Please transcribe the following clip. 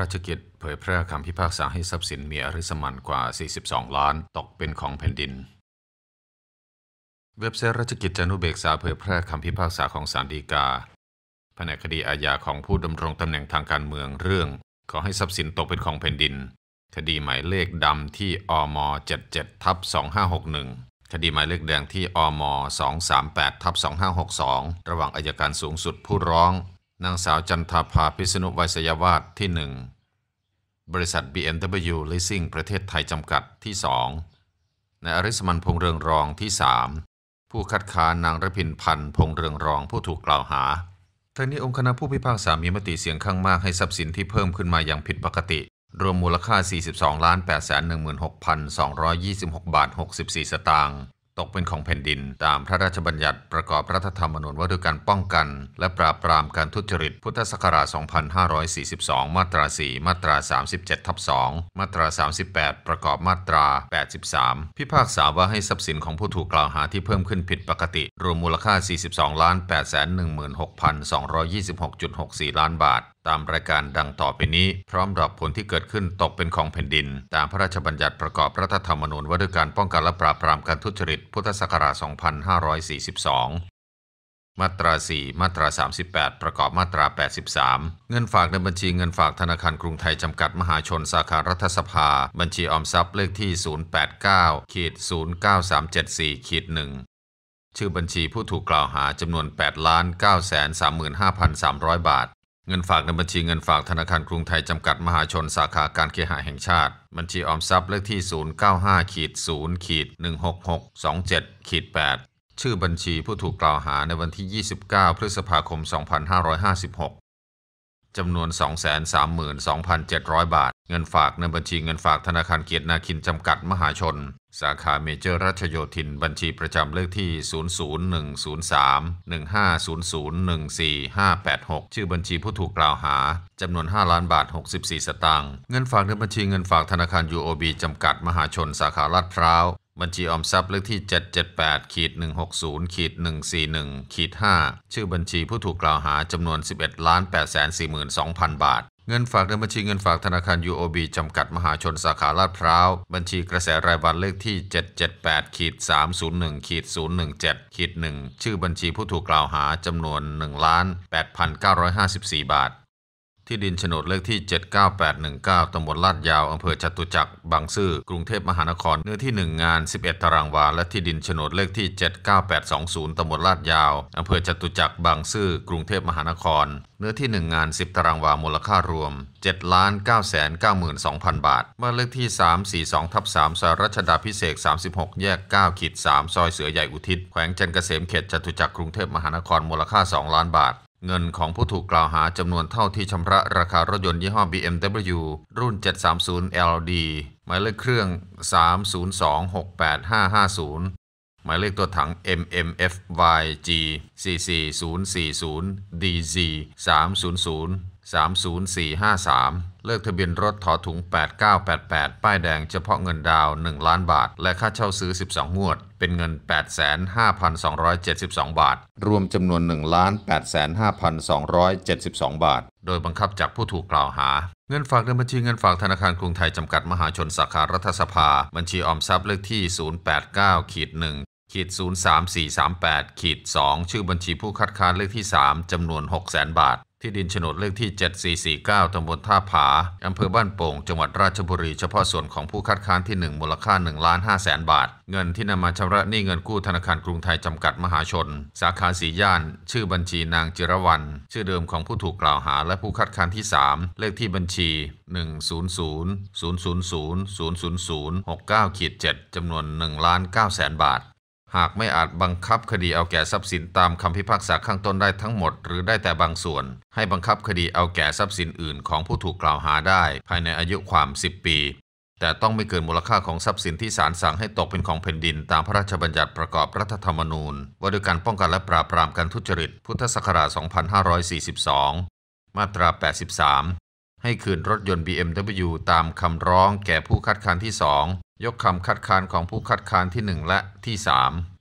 ราชกิจเผยแพร่คำพิพากษาให้ทรัพย์สินมีอริสมันกว่า 42 ล้าน ตกเป็นของแผ่นดิน เว็บไซต์ราชกิจจานุเบกษาเผยแพร่คำพิพากษาของศาลฎีกาแผนคดีอาญาของผู้ดำรงตำแหน่งทางการเมืองเรื่อง ขอให้ทรัพย์สินตกเป็นของแผ่นดิน คดีหมายเลขดำที่อม77ทับ2561คดีหมายเลขแดงที่อม 238ทับ2562 ระหว่างอายการสูงสุดผู้ร้องนางสาวจันทาภาพิษณุไวยสยวาสที่ 1 บริษัท BMW Leasing ประเทศไทยจำกัดที่2นายอริสมันพงเรืองรองที่ 3 ผู้คัดค้านนางรพินพันธ์ พงเรืองรองผู้ถูกกล่าวหาทั้งนี้องค์คณะผู้พิพากษามีมติเสียงข้างมากให้ทรัพย์สินที่เพิ่มขึ้นมาอย่างผิดปกติ รวมมูลค่า 42 8 1 6 2 2 6 บาท 64 สตางค์ตกเป็นของแผ่นดิน ตามพระราชบัญญัติประกอบรัฐธรรมนูญว่าด้วยการป้องกันและปราบปรามการทุจริตพุทธศักราช 2542 มาตรา 4 มาตรา 37ทับ2มาตรา 38 ประกอบมาตรา 83 พิพากษาว่าให้ทรัพย์สินของผู้ถูกกล่าวหาที่เพิ่มขึ้นผิดปกติ รวมมูลค่า 42 8 1 6 2 2 6 6 4 ล้านบาทตามรายการดังต่อไปนี้พร้อมรับผลที่เกิดขึ้นตกเป็นของแผ่นดิน ตามพระราชบัญญัติประกอบรัฐธรรมนูญว่าด้วยการป้องกันและปราบปรามการทุจริต พุทธศักราช 2542 มาตรา 4 มาตรา 38 ประกอบมาตรา 83 เงินฝากในบัญชีเงินฝากธนาคารกรุงไทยจำกัดมหาชนสาขารัฐสภา บัญชีออมทรัพย์เลขที่ 089ขีด09374ขีด1ชื่อบัญชีผู้ถูกกล่าวหาจำนวน 8 9 3 5 3 0 0 บาทเงินฝากในบัญชีเงินฝากธนาคารกรุงไทยจำกัดมหาชนสาขาการเคหะแห่งชาติ บัญชีออมทรัพย์เลขที่ 095ขีด0ขีด16627ขีด8ชื่อบัญชีผู้ถูกกล่าวหาในวันที่ 29 พฤษภาคม 2556จำนวน 232,700 บาท เงินฝากในบัญชีเงินฝากธนาคารเกียรตินาคิน จำกัดมหาชน สาขาเมเจอร์รัชโยธินบัญชีประจำ เลขที่ 0 0 1 0 3 1 5 0 0 1 4 5 8 6 ชื่อบัญชีผู้ถูกกล่าวหา จำนวน 5 ล้านบาท 64 สตางค์เงินฝากในบัญชีเงินฝากธนาคาร UOB จำกัดมหาชน สาขาลาดพร้าวบัญชีออมทรัพย์เลขที่ 778ขีด160ขีด141ขีด5ชื่อบัญชีผู้ถูกกล่าวหาจำนวน 11ล้าน842,000 บาท เงินฝากในบัญชีเงินฝากธนาคาร UOB จำกัดมหาชนสาขาลาดพร้าว บัญชีกระแสรายวันเลขที่ 778ขีด301ขีด017ขีด1ชื่อบัญชีผู้ถูกกล่าวหาจำนวน1ล้าน8,954 บาทที่ดินโฉนดเลขที่ 79819ตำบลลาดยาวอำเภอจตุจักรบางซื่อ กรุงเทพมหานคร เนื้อที่ 1 งาน 11 ตารางวา และที่ดินโฉนดเลขที่ 79820ตำบลลาดยาวอำเภอจตุจักรบางซื่อ กรุงเทพมหานคร เนื้อที่ 1 งาน 10 ตารางวา มูลค่ารวม 7,992,000 บาทบ้านเลขที่ 342ทับ3ซอยรัชดาพิเศษ 36 แยก9ขีด3ซอยเสือใหญ่อุทิศ แขวงจันเกษม เขตจตุจักรกรุงเทพมหานคร มูลค่า 2 ล้านบาทเงินของผู้ถูกกล่าวหาจำนวนเท่าที่ชำระราคารถยนต์ยี่ห้อ BMW รุ่น 730LD หมายเลขเครื่อง 302-68550 หมายเลขตัวถัง MMFYG 44040DZ 300 30453 เลิกทะเบียนรถถอถุง 8988 ป้ายแดงเฉพาะเงินดาว 1 ล้านบาท และค่าเช่าซื้อ 12 งวด เป็นเงิน 85,272 บาท รวมจำนวน1ล้าน85,272 บาท โดยบังคับจากผู้ถูกกล่าวหาเงินฝากในบัญชีเงินฝากธนาคารกรุงไทย จำกัดมหาชนสาขารัฐสภา บัญชีออมทรัพย์เลขที่ 089ขีด1ขีด03438ขีด2ชื่อบัญชีผู้คัดค้านเลขที่ 3จำนวน 6 0 0 0 0 0บาทที่ดินโฉนดเลขที่ 7449 ตำบลท่าผา อำเภอบ้านโป่ง จังหวัดราชบุรี เฉพาะส่วนของผู้คัดค้านที่ 1 มูลค่า1ล้าน5แสนบาท เงินที่นำมาชำระหนี้เงินกู้ธนาคารกรุงไทย จำกัดมหาชน สาขาสีย่าน ชื่อบัญชีนางจิรวรรณชื่อเดิมของผู้ถูกกล่าวหาและผู้คัดค้านที่ 3 เลขที่บัญชี 1 0 0 0 0 0 0 0 0 0 6 9 0 7จำนวน1ล้าน9แสนบาทหากไม่อาจบังคับคดีเอาแก่ทรัพย์สินตามคำพิพากษาข้างต้นได้ทั้งหมดหรือได้แต่บางส่วน ให้บังคับคดีเอาแก่ทรัพย์สินอื่นของผู้ถูกกล่าวหาได้ภายในอายุความ 10 ปี แต่ต้องไม่เกินมูลค่าของทรัพย์สินที่ศาลสั่งให้ตกเป็นของแผ่นดินตามพระราชบัญญัติประกอบรัฐธรรมนูญว่าด้วยการป้องกันและปราบปรามการทุจริตพุทธศักราช 2542 มาตรา 83 ให้คืนรถยนต์ BMW ตามคำร้องแก่ผู้คัดค้านที่ 2ยกคำคัดค้านของผู้คัดค้านที่ 1 และที่ 3